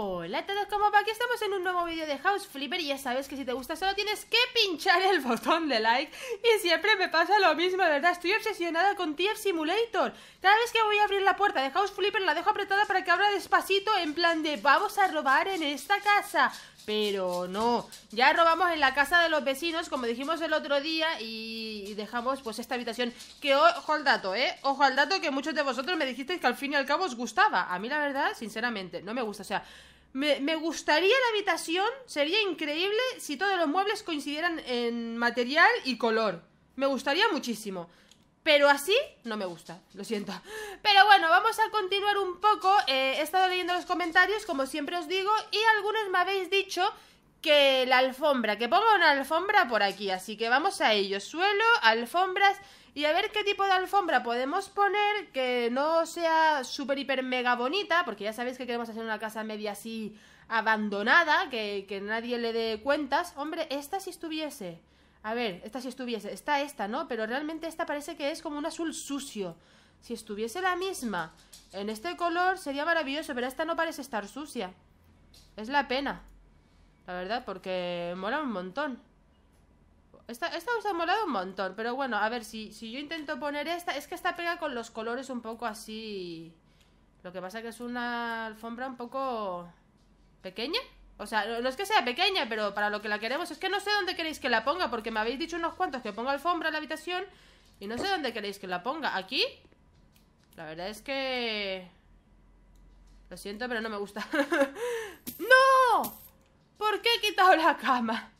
Hola a todos, como va? Aquí estamos en un nuevo vídeo de House Flipper y ya sabes que si te gusta solo tienes que pinchar el botón de like y siempre me pasa lo mismo, ¿verdad? Estoy obsesionada con TF Simulator. Cada vez que voy a abrir la puerta de House Flipper la dejo apretada para que abra despacito en plan de vamos a robar en esta casa pero no. Ya robamos en la casa de los vecinos, como dijimos el otro día, y dejamos pues esta habitación. Que ojo al dato, ¿eh? Ojo al dato que muchos de vosotros me dijisteis que al fin y al cabo os gustaba. A mí la verdad, sinceramente, no me gusta. O sea, me, me, gustaría la habitación, sería increíble si todos los muebles coincidieran en material y color. Me gustaría muchísimo. Pero así no me gusta, lo siento. Pero bueno, vamos a continuar un poco. Eh, he estado leyendo los comentarios, como siempre os digo, y algunos me habéis dicho que la alfombra, que ponga una alfombra por aquí. Así que vamos a ello. Suelo, alfombras y a ver qué tipo de alfombra podemos poner que no sea súper, hiper, mega bonita, porque ya sabéis que queremos hacer una casa media así abandonada, que, que nadie le dé cuentas. Hombre, esta si estuviese a ver, esta si estuviese, está esta, ¿no? Pero realmente esta parece que es como un azul sucio. Si estuviese la misma en este color sería maravilloso, pero esta no parece estar sucia. Es la pena. La verdad, porque mola un montón. Esta, esta os ha molado un montón, pero bueno, a ver, si, si yo intento poner esta... Es que esta pega con los colores un poco así... Lo que pasa que es una alfombra un poco... ¿Pequeña? O sea, no es que sea pequeña, pero para lo que la queremos, es que no sé dónde queréis que la ponga, porque me habéis dicho unos cuantos que ponga alfombra en la habitación y no sé dónde queréis que la ponga. ¿Aquí? La verdad es que... Lo siento, pero no me gusta. ¡No! ¿Por qué he quitado la cama?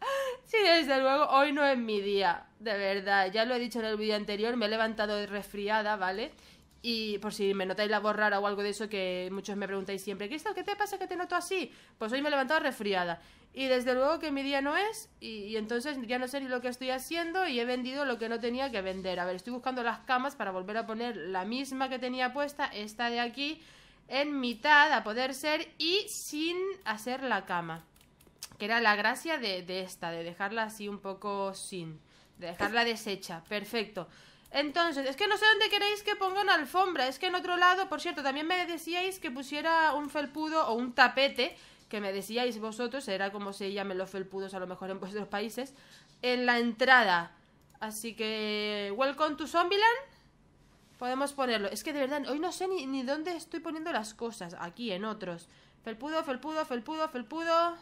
Sí, desde luego, hoy no es mi día. De verdad, ya lo he dicho en el vídeo anterior, me he levantado resfriada, ¿vale? Y por si me notáis la voz rara o algo de eso, que muchos me preguntáis siempre, Cristal, ¿qué te pasa que te noto así? Pues hoy me he levantado resfriada. Y desde luego que mi día no es, y, entonces ya no sé ni lo que estoy haciendo y he vendido lo que no tenía que vender. A ver, estoy buscando las camas para volver a poner la misma que tenía puesta, esta de aquí, en mitad, a poder ser, y sin hacer la cama. Que era la gracia de, de esta, de dejarla así un poco sin, de dejarla deshecha. Perfecto. Entonces, es que no sé dónde queréis que ponga una alfombra. Es que en otro lado, por cierto, también me decíais que pusiera un felpudo o un tapete, que me decíais vosotros, era como se llamen los felpudos a lo mejor en vuestros países, en la entrada. Así que, welcome to Zombieland. Podemos ponerlo. Es que de verdad, hoy no sé ni, ni dónde estoy poniendo las cosas. Aquí, en otros. Felpudo, felpudo, felpudo, felpudo.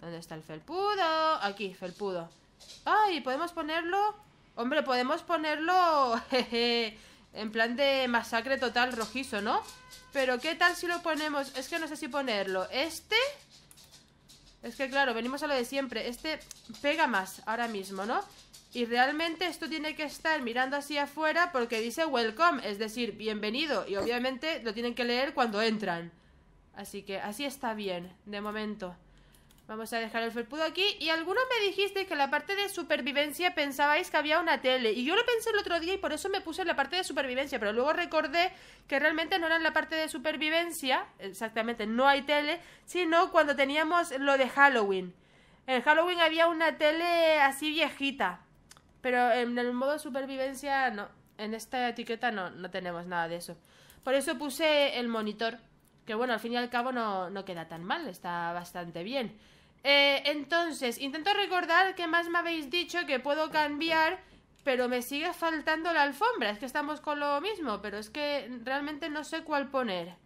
¿Dónde está el felpudo? Aquí, felpudo. ¡Ay! Podemos ponerlo Hombre, podemos ponerlo en plan de masacre total rojizo, ¿no? Pero ¿qué tal si lo ponemos? Es que no sé si ponerlo. Este... Es que claro, venimos a lo de siempre. Este pega más ahora mismo, ¿no? Y realmente esto tiene que estar mirando hacia afuera porque dice welcome, es decir, bienvenido. Y obviamente lo tienen que leer cuando entran. Así que así está bien, de momento. Vamos a dejar el felpudo aquí. Y algunos me dijiste que la parte de supervivencia pensabais que había una tele. Y yo lo pensé el otro día y por eso me puse en la parte de supervivencia. Pero luego recordé que realmente no era en la parte de supervivencia, exactamente, no hay tele, sino cuando teníamos lo de Halloween. En Halloween había una tele así viejita. Pero en el modo supervivencia no. En esta etiqueta no, no tenemos nada de eso. Por eso puse el monitor. Que bueno, al fin y al cabo no, no queda tan mal, está bastante bien. Eh, entonces, intento recordar que más me habéis dicho que puedo cambiar, pero me sigue faltando la alfombra. Es que estamos con lo mismo, pero es que realmente no sé cuál poner.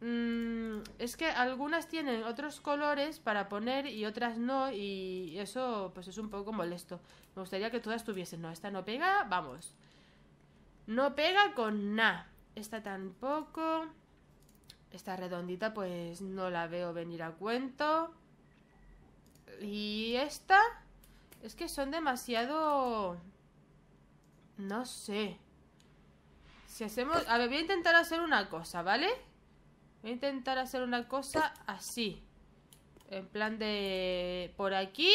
Mm, es que algunas tienen otros colores para poner y otras no, y eso pues es un poco molesto. Me gustaría que todas tuviesen. No, esta no pega, vamos. No pega con nada. Esta tampoco. Esta redondita pues no la veo venir a cuento. Y esta... Es que son demasiado... No sé. Si hacemos... A ver, voy a intentar hacer una cosa, ¿vale? Voy a intentar hacer una cosa así. En plan de... Por aquí.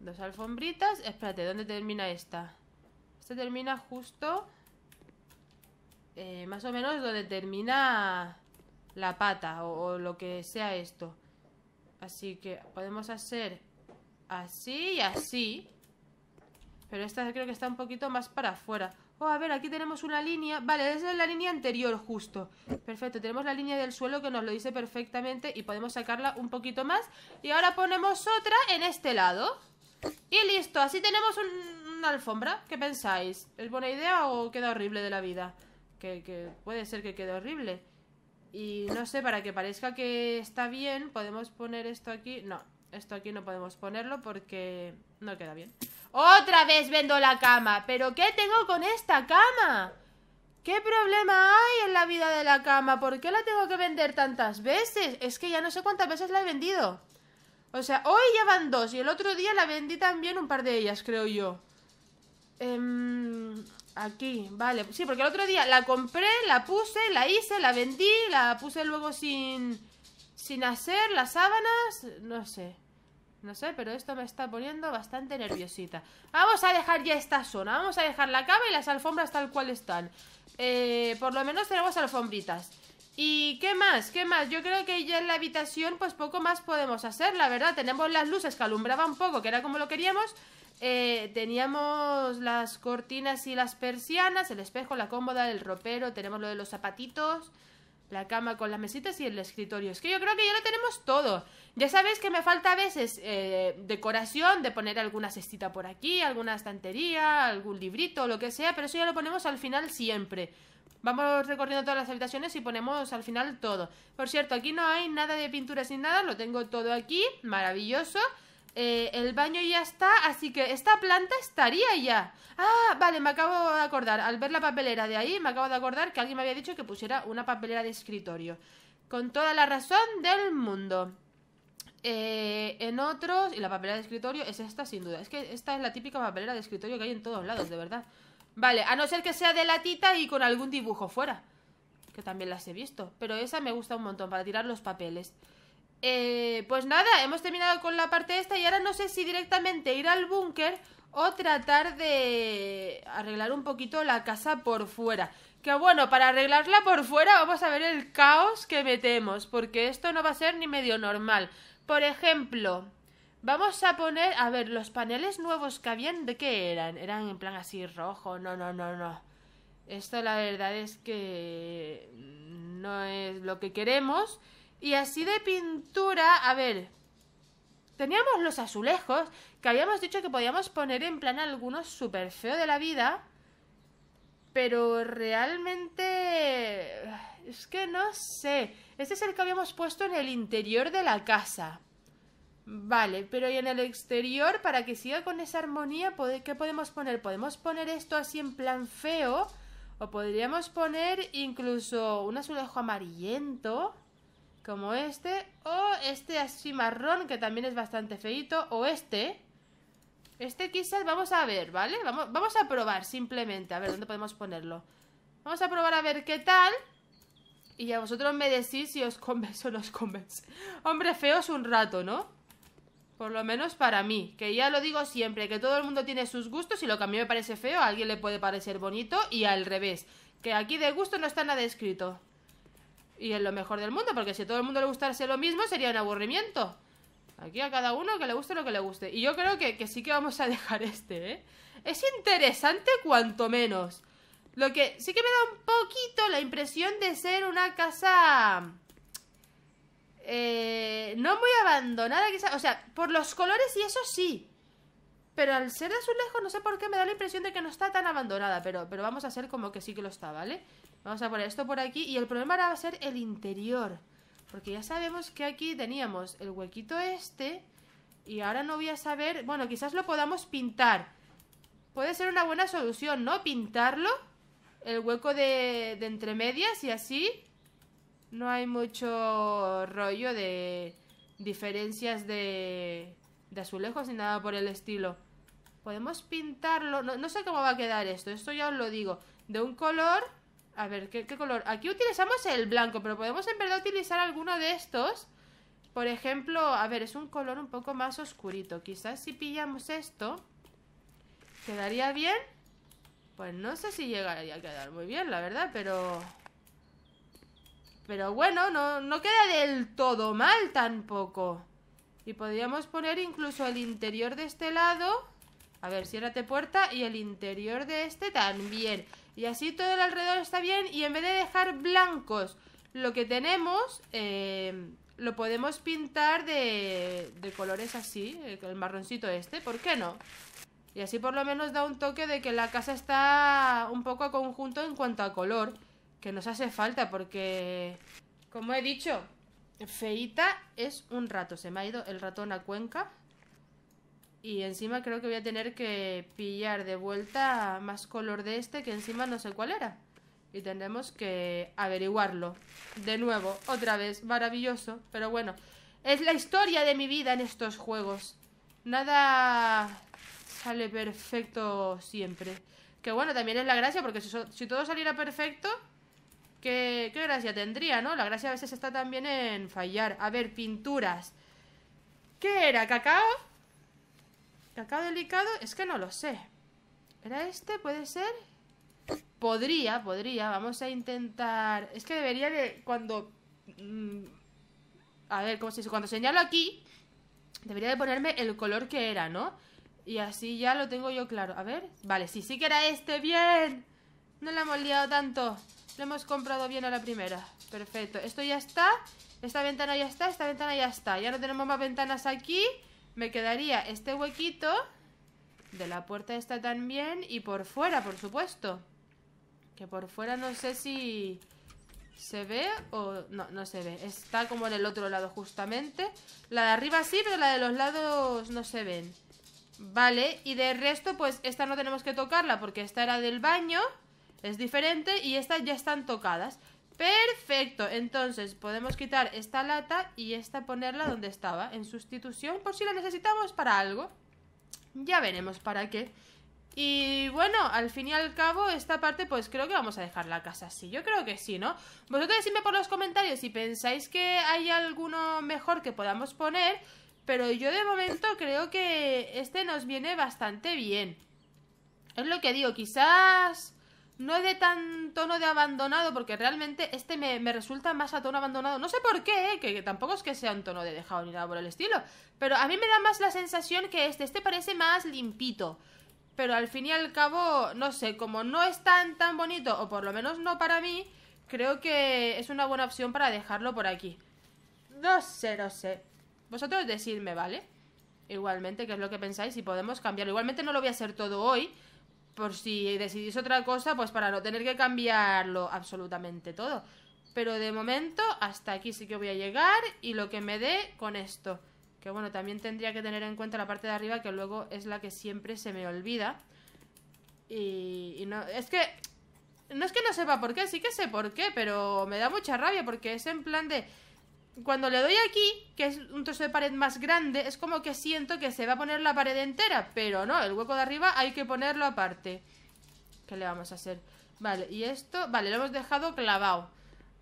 Dos alfombritas. Espérate, ¿dónde termina esta? Esta termina justo... Eh, más o menos donde termina la pata o lo que sea esto. Así que podemos hacer así y así. Pero esta creo que está un poquito más para afuera. Oh, a ver, aquí tenemos una línea. Vale, esa es la línea anterior justo. Perfecto, tenemos la línea del suelo que nos lo dice perfectamente y podemos sacarla un poquito más. Y ahora ponemos otra en este lado. Y listo, así tenemos una alfombra. ¿Qué pensáis? ¿Es buena idea o queda horrible de la vida? Que, que puede ser que quede horrible. Y no sé, para que parezca que está bien, podemos poner esto aquí. No, esto aquí no podemos ponerlo porque no queda bien. ¡Otra vez vendo la cama! ¿Pero qué tengo con esta cama? ¿Qué problema hay en la vida de la cama? ¿Por qué la tengo que vender tantas veces? Es que ya no sé cuántas veces la he vendido. O sea, hoy ya van dos y el otro día la vendí también un par de ellas, creo yo. Eh... Aquí, vale. Sí, porque el otro día la compré, la puse, la hice, la vendí, la puse luego sin, sin hacer, las sábanas, no sé. No sé, pero esto me está poniendo bastante nerviosita. Vamos a dejar ya esta zona. Vamos a dejar la cama y las alfombras tal cual están. Eh, por lo menos tenemos alfombritas. ¿Y qué más? ¿Qué más? Yo creo que ya en la habitación pues poco más podemos hacer, la verdad. Tenemos las luces que alumbraban poco, que era como lo queríamos. Eh, teníamos las cortinas y las persianas, el espejo, la cómoda, el ropero, tenemos lo de los zapatitos, la cama con las mesitas y el escritorio. Es que yo creo que ya lo tenemos todo. Ya sabéis que me falta a veces eh, decoración, de poner alguna cestita por aquí, alguna estantería, algún librito, lo que sea, pero eso ya lo ponemos al final siempre. Vamos recorriendo todas las habitaciones y ponemos al final todo. Por cierto, aquí no hay nada de pinturas ni nada, lo tengo todo aquí, maravilloso. Eh, el baño ya está, así que esta planta estaría ya. Ah, vale, me acabo de acordar. Al ver la papelera de ahí, me acabo de acordar que alguien me había dicho que pusiera una papelera de escritorio. Con toda la razón del mundo. Eh, en otros, y la papelera de escritorio es esta sin duda. Es que esta es la típica papelera de escritorio que hay en todos lados, de verdad. Vale, a no ser que sea de latita y con algún dibujo fuera. Que también las he visto. Pero esa me gusta un montón para tirar los papeles. Eh, pues nada, hemos terminado con la parte esta y ahora no sé si directamente ir al búnker o tratar de arreglar un poquito la casa por fuera. Que bueno, para arreglarla por fuera vamos a ver el caos que metemos, porque esto no va a ser ni medio normal. Por ejemplo, vamos a poner, a ver, los paneles nuevos que habían, ¿de qué eran? Eran en plan así rojo, no, no, no, no. Esto la verdad es que no es lo que queremos. Y así de pintura, a ver, teníamos los azulejos que habíamos dicho que podíamos poner en plan algunos súper feo de la vida. Pero realmente... Es que no sé. Este es el que habíamos puesto en el interior de la casa. Vale, pero ¿y en el exterior? Para que siga con esa armonía, ¿qué podemos poner? Podemos poner esto así en plan feo. O podríamos poner incluso un azulejo amarillento como este, o este así marrón, que también es bastante feito, o este. Este quizás vamos a ver, ¿vale? Vamos, vamos a probar simplemente, a ver dónde podemos ponerlo. Vamos a probar a ver qué tal. Y a vosotros me decís si os convence o no os convence. Hombre, feo es un rato, ¿no? Por lo menos para mí, que ya lo digo siempre, que todo el mundo tiene sus gustos y lo que a mí me parece feo a alguien le puede parecer bonito y al revés, que aquí de gusto no está nada escrito. Y es lo mejor del mundo, porque si a todo el mundo le gustase lo mismo sería un aburrimiento. Aquí a cada uno que le guste lo que le guste. Y yo creo que, sí que vamos a dejar este, ¿eh? Es interesante cuanto menos. Lo que sí que me da un poquito la impresión de ser una casa... Eh, no muy abandonada quizás. O sea, por los colores y eso sí. Pero al ser de azul lejos, no sé por qué me da la impresión de que no está tan abandonada. Pero, pero vamos a hacer como que sí que lo está, ¿vale? Vamos a poner esto por aquí y el problema ahora va a ser el interior. Porque ya sabemos que aquí teníamos el huequito este y ahora no voy a saber... Bueno, quizás lo podamos pintar. Puede ser una buena solución, ¿no? Pintarlo, el hueco de, de entre medias y así no hay mucho rollo de diferencias de, de azulejos ni nada por el estilo. Podemos pintarlo, no, no sé cómo va a quedar esto, esto ya os lo digo, de un color a ver, ¿qué, color? Aquí utilizamos el blanco, pero podemos en verdad utilizar alguno de estos. Por ejemplo, a ver, es un color un poco más oscurito. Quizás si pillamos esto, ¿quedaría bien? Pues no sé si llegaría a quedar muy bien, la verdad, pero... Pero bueno, no, no queda del todo mal tampoco. Y podríamos poner incluso el interior de este lado... A ver, ciérrate puerta y el interior de este también. Y así todo el alrededor está bien y en vez de dejar blancos lo que tenemos, eh, lo podemos pintar de, de colores así, el marroncito este, ¿por qué no? Y así por lo menos da un toque de que la casa está un poco a conjunto en cuanto a color, que nos hace falta porque, como he dicho, feita es un rato. Se me ha ido el ratón a Cuenca. Y encima creo que voy a tener que pillar de vuelta más color de este que encima no sé cuál era. Y tendremos que averiguarlo. De nuevo, otra vez, maravilloso. Pero bueno, es la historia de mi vida en estos juegos. Nada sale perfecto siempre. Que bueno, también es la gracia, porque si, todo saliera perfecto, ¿qué, ¿qué gracia tendría, no? La gracia a veces está también en fallar. A ver, pinturas. ¿Qué era? ¿Cacao? Cacao delicado, es que no lo sé. ¿Era este? ¿Puede ser? Podría, podría. Vamos a intentar... Es que debería de... Cuando... Mm, a ver, ¿cómo se dice? Cuando señalo aquí, debería de ponerme el color que era, ¿no? Y así ya lo tengo yo claro. A ver. Vale, sí, sí que era este. ¡Bien! No la hemos liado tanto. Lo hemos comprado bien a la primera. Perfecto. Esto ya está. Esta ventana ya está. Esta ventana ya está. Ya no tenemos más ventanas aquí me quedaría este huequito de la puerta esta también y por fuera, por supuesto. Que por fuera no sé si se ve o... No, no se ve. Está como en el otro lado justamente. La de arriba sí, pero la de los lados no se ven. Vale, y de resto pues esta no tenemos que tocarla porque esta era del baño. Es diferente y estas ya están tocadas. Perfecto, entonces podemos quitar esta lata y esta ponerla donde estaba, en sustitución, por si la necesitamos para algo. Ya veremos para qué. Y bueno, al fin y al cabo, esta parte pues creo que vamos a dejar la casa así. Yo creo que sí, ¿no? Vosotros decidme por los comentarios si pensáis que hay alguno mejor que podamos poner. Pero yo de momento creo que este nos viene bastante bien. Es lo que digo, quizás... No es de tan tono de abandonado, porque realmente este me, resulta más a tono abandonado. No sé por qué, ¿eh? que, tampoco es que sea un tono de dejado ni nada por el estilo. Pero a mí me da más la sensación que este. Este parece más limpito. Pero al fin y al cabo, no sé, como no es tan, tan bonito, o por lo menos no para mí, creo que es una buena opción para dejarlo por aquí. No sé, no sé. Vosotros decidme, ¿vale? Igualmente, qué es lo que pensáis, si podemos cambiarlo. Igualmente no lo voy a hacer todo hoy, por si decidís otra cosa, pues para no tener que cambiarlo absolutamente todo. Pero de momento, hasta aquí sí que voy a llegar y lo que me dé con esto. Que bueno, también tendría que tener en cuenta la parte de arriba, que luego es la que siempre se me olvida. Y, y no, es que... No es que no sepa por qué, sí que sé por qué, pero me da mucha rabia porque es en plan de cuando le doy aquí, que es un trozo de pared más grande, es como que siento que se va a poner la pared entera, pero no, el hueco de arriba hay que ponerlo aparte. ¿Qué le vamos a hacer? Vale, y esto, vale, lo hemos dejado clavado.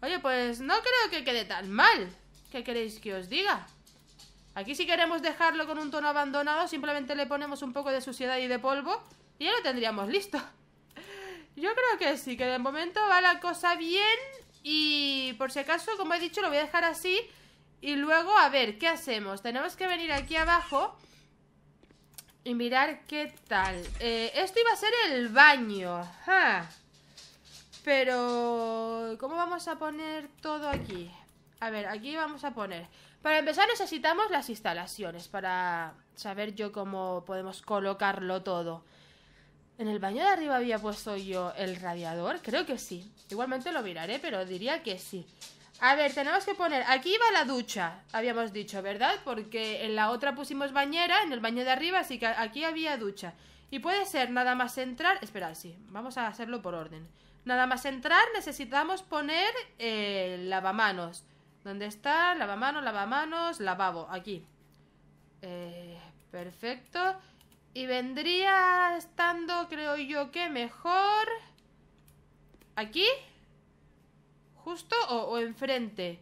Oye, pues no creo que quede tan mal. ¿Qué queréis que os diga? Aquí si queremos dejarlo con un tono abandonado, simplemente le ponemos un poco de suciedad y de polvo y ya lo tendríamos listo. Yo creo que sí, que de momento va la cosa bien y por si acaso, como he dicho, lo voy a dejar así. Y luego, a ver, ¿qué hacemos? Tenemos que venir aquí abajo y mirar qué tal. Eh, esto iba a ser el baño. Pero... ¿Cómo vamos a poner todo aquí? A ver, aquí vamos a poner... Para empezar necesitamos las instalaciones para saber yo cómo podemos colocarlo todo. ¿En el baño de arriba había puesto yo el radiador? Creo que sí. Igualmente lo miraré, pero diría que sí. A ver, tenemos que poner... Aquí iba la ducha, habíamos dicho, ¿verdad? Porque en la otra pusimos bañera, en el baño de arriba, así que aquí había ducha. Y puede ser nada más entrar... Espera, sí, vamos a hacerlo por orden. Nada más entrar necesitamos poner eh, lavamanos. ¿Dónde está? Lavamanos, lavamanos, lavabo, aquí. Eh, perfecto. Y vendría estando, creo yo, que mejor... ¿Aquí? ¿Justo o, enfrente?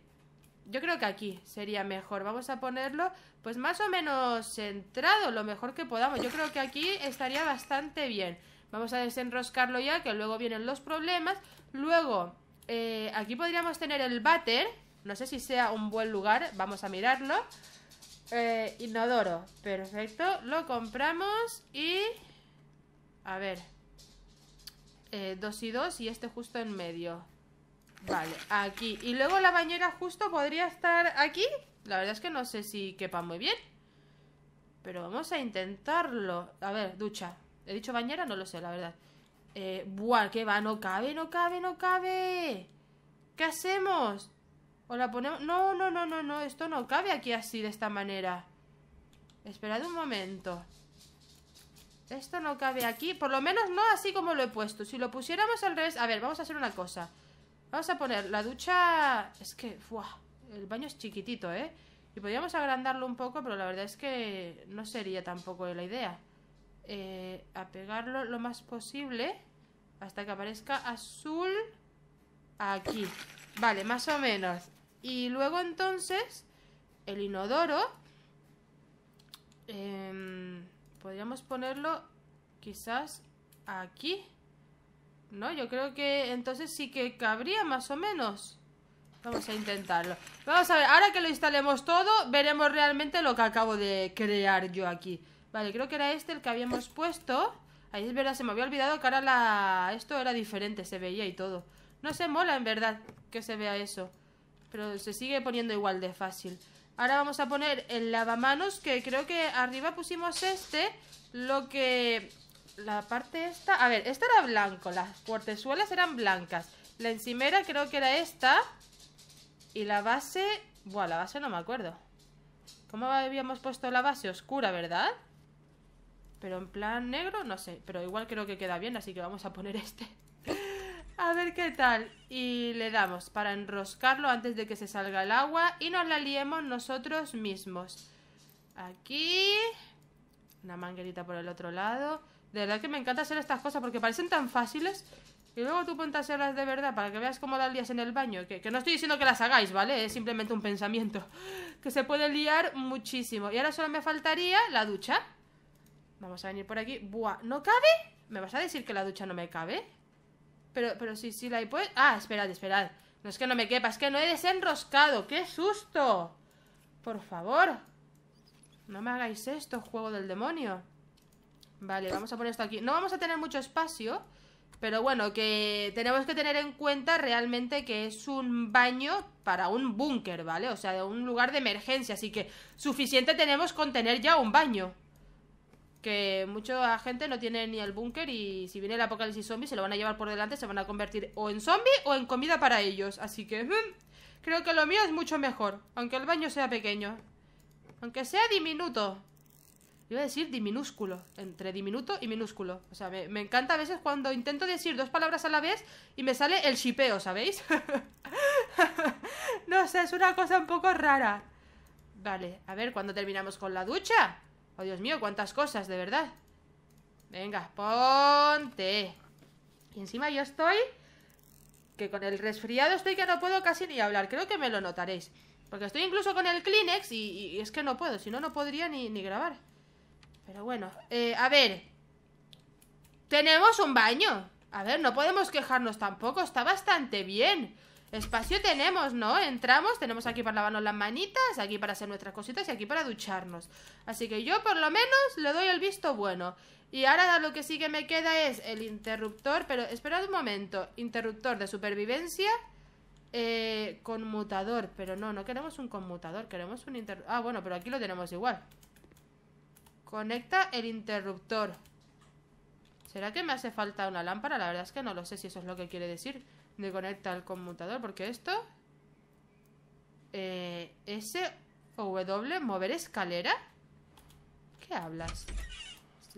Yo creo que aquí sería mejor. Vamos a ponerlo, pues más o menos centrado, lo mejor que podamos. Yo creo que aquí estaría bastante bien. Vamos a desenroscarlo ya, que luego vienen los problemas. Luego, eh, aquí podríamos tener el váter. No sé si sea un buen lugar, vamos a mirarlo. Eh, inodoro, perfecto. Lo compramos y... A ver. Eh, dos y dos y este justo en medio. Vale, aquí. Y luego la bañera justo podría estar aquí. La verdad es que no sé si quepa muy bien. Pero vamos a intentarlo. A ver, ducha. He dicho bañera, no lo sé, la verdad. Eh, buah, que va, no cabe, no cabe, no cabe. ¿Qué hacemos? O la ponemos... No, no, no, no, no. Esto no cabe aquí así, de esta manera. Esperad un momento. Esto no cabe aquí. Por lo menos no así como lo he puesto. Si lo pusiéramos al revés... A ver, vamos a hacer una cosa. Vamos a poner la ducha... Es que... ¡Fua! el baño es chiquitito, ¿eh? Y podríamos agrandarlo un poco, pero la verdad es que no sería tampoco la idea. Eh, apegarlo lo más posible hasta que aparezca azul aquí. Vale, más o menos. Y luego entonces, el inodoro, em, podríamos ponerlo quizás aquí. ¿No? Yo creo que entonces sí que cabría más o menos. Vamos a intentarlo. Vamos a ver, ahora que lo instalemos todo, veremos realmente lo que acabo de crear yo aquí. Vale, creo que era este el que habíamos puesto. Ahí es verdad, se me había olvidado que ahora la... esto era diferente, se veía y todo. No se mola, en verdad, que se vea eso. Pero se sigue poniendo igual de fácil. Ahora vamos a poner el lavamanos, que creo que arriba pusimos este, lo que... La parte esta... A ver, esta era blanco, las portezuelas eran blancas. La encimera creo que era esta. Y la base... Buah, la base no me acuerdo. ¿Cómo habíamos puesto la base? Oscura, ¿verdad? Pero en plan negro, no sé. Pero igual creo que queda bien, así que vamos a poner este. A ver qué tal. Y le damos para enroscarlo antes de que se salga el agua y nos la liemos nosotros mismos. Aquí. Una manguerita por el otro lado. De verdad que me encanta hacer estas cosas porque parecen tan fáciles. Y luego tú ponte a hacerlas de verdad para que veas cómo las lías en el baño. Que, que no estoy diciendo que las hagáis, ¿vale? Es simplemente un pensamiento. Que se puede liar muchísimo. Y ahora solo me faltaría la ducha. Vamos a venir por aquí. Buah, ¿no cabe? ¿Me vas a decir que la ducha no me cabe? Pero, pero sí, sí la hay, pues, Ah, esperad, esperad. No es que no me quepa, es que no he desenroscado. ¡Qué susto! Por favor. No me hagáis esto, juego del demonio. Vale, vamos a poner esto aquí. No vamos a tener mucho espacio. Pero bueno, que tenemos que tener en cuenta realmente que es un baño para un búnker, ¿vale? O sea, un lugar de emergencia, así que suficiente tenemos con tener ya un baño que mucha gente no tiene ni el búnker y si viene el apocalipsis zombie se lo van a llevar por delante, se van a convertir o en zombie o en comida para ellos. Así que mm, creo que lo mío es mucho mejor, aunque el baño sea pequeño. Aunque sea diminuto. Iba a decir diminúsculo, entre diminuto y minúsculo. O sea, me, encanta a veces cuando intento decir dos palabras a la vez y me sale el chipeo ¿sabéis? no sé, es una cosa un poco rara. Vale, a ver, cuando terminamos con la ducha? Oh, Dios mío, cuántas cosas, de verdad Venga, ponte Y encima yo estoy Que con el resfriado estoy que no puedo casi ni hablar Creo que me lo notaréis Porque estoy incluso con el Kleenex y, es que no puedo Si no, no podría ni, ni grabar Pero bueno, eh, a ver Tenemos un baño A ver, no podemos quejarnos tampoco Está bastante bien Espacio tenemos, ¿no? Entramos, tenemos aquí para lavarnos las manitas, aquí para hacer nuestras cositas y aquí para ducharnos. Así que yo por lo menos le doy el visto bueno. Y ahora lo que sí que me queda es el interruptor, pero esperad un momento. Interruptor de supervivencia, eh, conmutador, pero no, no queremos un conmutador, queremos un interruptor. Ah, bueno, pero aquí lo tenemos igual. Conecta el interruptor. ¿Será que me hace falta una lámpara? La verdad es que no lo sé si eso es lo que quiere decir. De conecta al conmutador, porque esto... Eh, S W, mover escalera. ¿Qué hablas?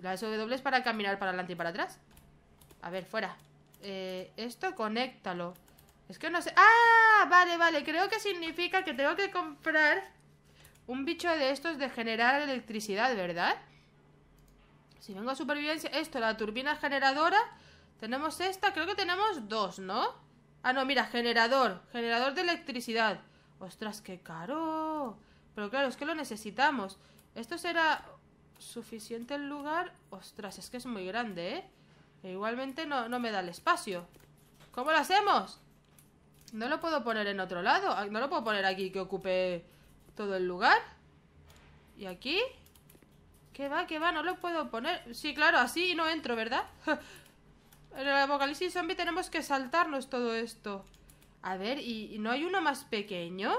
La S-O-V-W es para caminar para adelante y para atrás. A ver, fuera. Eh, esto, conéctalo. Es que no sé... ¡Ah! Vale, vale. Creo que significa que tengo que comprar un bicho de estos de generar electricidad, ¿verdad? Si vengo a supervivencia... Esto, la turbina generadora. Tenemos esta. Creo que tenemos dos, ¿no? Ah, no, mira, generador. Generador de electricidad. Ostras, qué caro. Pero claro, es que lo necesitamos. Esto será suficiente el lugar. Ostras, es que es muy grande, ¿eh? E igualmente no, no me da el espacio. ¿Cómo lo hacemos? No lo puedo poner en otro lado. Ah, no lo puedo poner aquí que ocupe todo el lugar. ¿Y aquí? ¿Qué va? ¿Qué va? No lo puedo poner. Sí, claro, así no entro, ¿verdad? En el apocalipsis zombie tenemos que saltarnos todo esto. A ver, ¿y, ¿y, no hay uno más pequeño?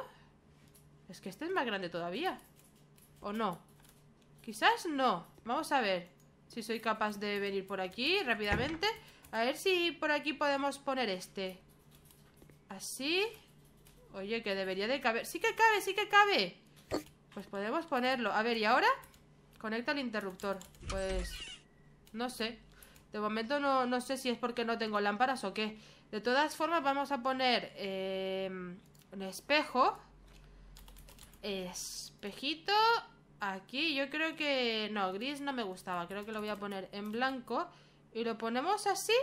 Es que este es más grande todavía. ¿O no? Quizás no. Vamos a ver si soy capaz de venir por aquí rápidamente. A ver si por aquí podemos poner este. Así. Oye, que debería de caber. ¡Sí que cabe, sí que cabe! Pues podemos ponerlo. A ver, ¿y ahora? Conecta el interruptor. Pues... No sé. De momento no, sé si es porque no tengo lámparas o qué. De todas formas vamos a poner eh, un espejo. Espejito. Aquí yo creo que... No, gris no me gustaba. Creo que lo voy a poner en blanco. Y lo ponemos así.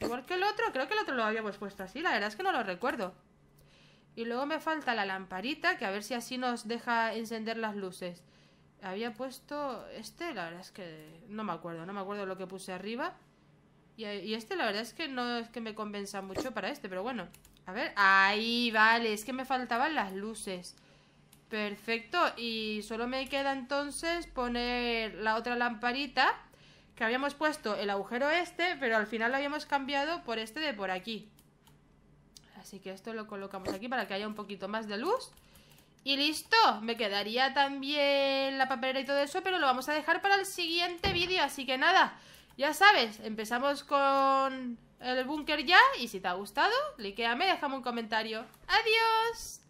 Porque el otro. Creo que el otro lo habíamos puesto así. La verdad es que no lo recuerdo. Y luego me falta la lamparita, que a ver si así nos deja encender las luces. Había puesto este, la verdad es que no me acuerdo, no me acuerdo lo que puse arriba. Y, este, la verdad es que no es que me convenza mucho para este, pero bueno. A ver, ahí, vale, es que me faltaban las luces. Perfecto, y solo me queda entonces poner la otra lamparita que habíamos puesto el agujero este, pero al final lo habíamos cambiado por este de por aquí. Así que esto lo colocamos aquí para que haya un poquito más de luz. Y listo, me quedaría también la papelera y todo eso, pero lo vamos a dejar para el siguiente vídeo, así que nada, ya sabes, empezamos con el búnker ya, y si te ha gustado, likeame, déjame un comentario. ¡Adiós!